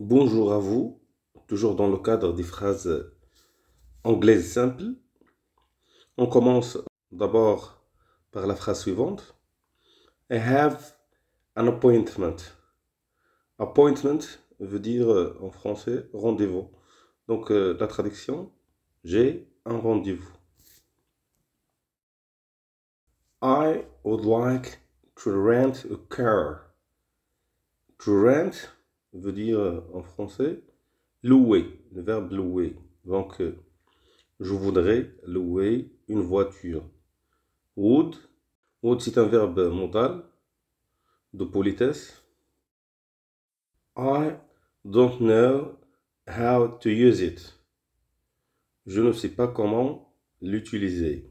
Bonjour à vous, toujours dans le cadre des phrases anglaises simples. On commence d'abord par la phrase suivante. I have an appointment. Appointment veut dire en français rendez-vous. Donc euh, la traduction, j'ai un rendez-vous. I would like to rent a car. To rent veut dire euh, en français louer, le verbe louer. Donc, euh, je voudrais louer une voiture. Would, would c'est un verbe modal de politesse. I don't know how to use it. Je ne sais pas comment l'utiliser.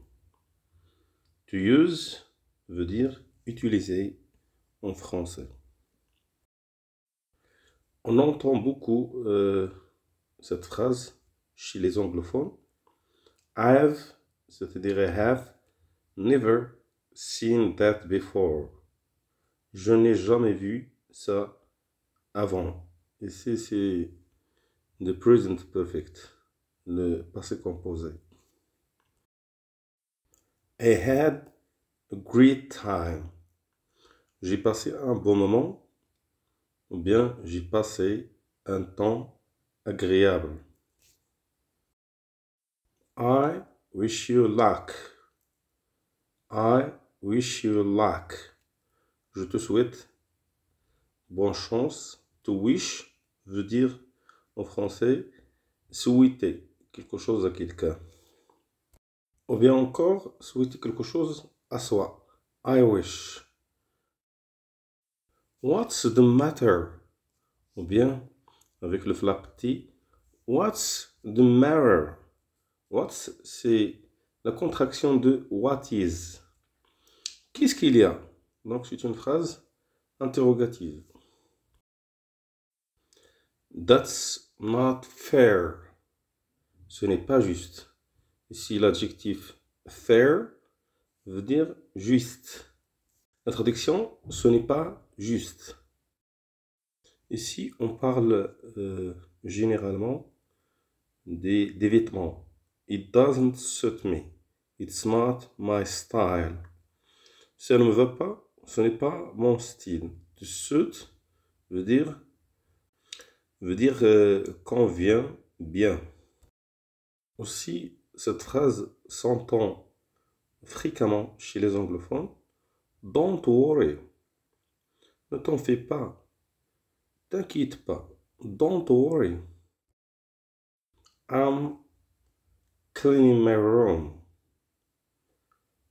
To use veut dire utiliser en français. On entend beaucoup euh, cette phrase chez les anglophones. I have, c'est-à-dire I have, never seen that before. Je n'ai jamais vu ça avant. Et c'est the present perfect, le passé composé. I had a great time. J'ai passé un bon moment bien j'ai passé un temps agréable. I wish you luck. I wish you luck. Je te souhaite bonne chance. To wish veut dire en français souhaiter quelque chose à quelqu'un. Ou bien encore souhaiter quelque chose à soi. I wish. What's the matter? Ou bien, avec le flap T, What's the matter? What's, c'est la contraction de what is. Qu'est-ce qu'il y a? Donc, c'est une phrase interrogative. That's not fair. Ce n'est pas juste. Ici, l'adjectif fair veut dire juste. La traduction, ce n'est pas juste. Ici, on parle euh, généralement des, vêtements. It doesn't suit me. It's not my style. Ça ne me va pas, ce n'est pas mon style. To suit veut dire, veut dire convient euh, bien. Aussi, cette phrase s'entend fréquemment chez les anglophones. Don't worry, ne t'en fais pas. T'inquiète pas. Don't worry. I'm cleaning my room.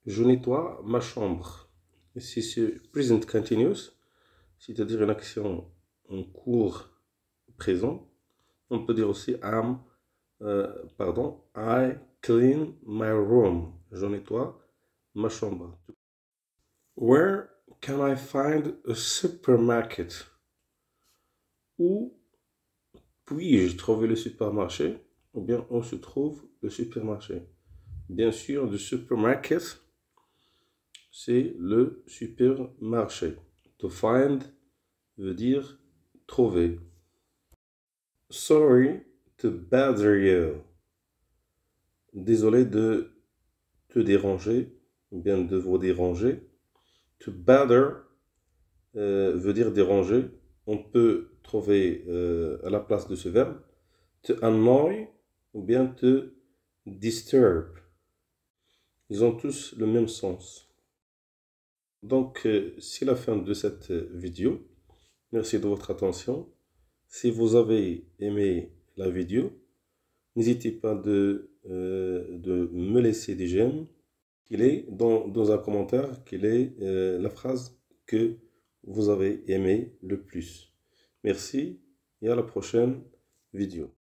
Je nettoie ma chambre. Si c'est present continuous, c'est-à-dire une action en cours présent, on peut dire aussi I'm, euh, pardon, I clean my room. Je nettoie ma chambre. Where can I find a supermarket? Où puis-je trouver le supermarché? Ou bien on se trouve le supermarché. Bien sûr, le supermarché, c'est le supermarché. To find veut dire trouver. Sorry to bother you. Désolé de te déranger, ou bien de vous déranger. To bother euh, » veut dire déranger. On peut trouver euh, à la place de ce verbe to annoy ou bien to disturb. Ils ont tous le même sens. Donc, euh, c'est la fin de cette vidéo. Merci de votre attention. Si vous avez aimé la vidéo, n'hésitez pas de, de me laisser des j'aime est, dans, un commentaire, qu'il est euh, la phrase que vous avez aimé le plus. Merci et à la prochaine vidéo.